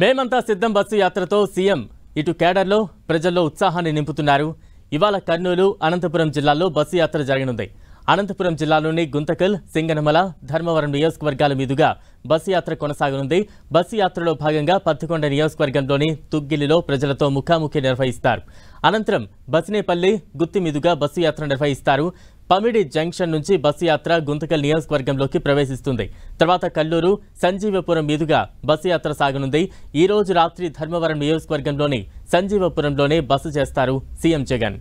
మేమంతా సిద్ధం bus యాత్రతో CM ఇటు కేడర్లో ప్రజల్లో ఉత్సాహాన్ని నింపుతున్నారు ఇవాళ కర్నూలు అనంతపురం జిల్లాల్లో బస్సు యాత్ర జరగనుంది అనంతపురం జిల్లాలోని గుంతకల్ సింగనమల ధర్మవరం నియోజకవర్గాల మీదుగా బస్సు యాత్ర కొనసాగనుంది బస్సు యాత్రలో భాగంగా పత్తికొండ నియోజకవర్గంలోని తుగ్గిలిలో ప్రజలతో ముఖాముఖి నిర్వహిస్తారు అనంతరం బస్నేపల్లి గుత్తి మీదుగా బస్సు యాత్ర నిర్వహిస్తారు పమిడి జంక్షన్ నుంచి బస్సు యాత్ర గుంతకల్ నియోజకవర్గంలోకి ప్రవేశిస్తుంది తర్వాత కల్లూరు సంజీవపురం మీదుగా బస్సు యాత్ర సాగనుంది ఈ రోజు రాత్రి ధర్మవరం నియోజకవర్గంలోని సంజీవపురంలోనే బస్సు చేస్తారు సీఎం జగన్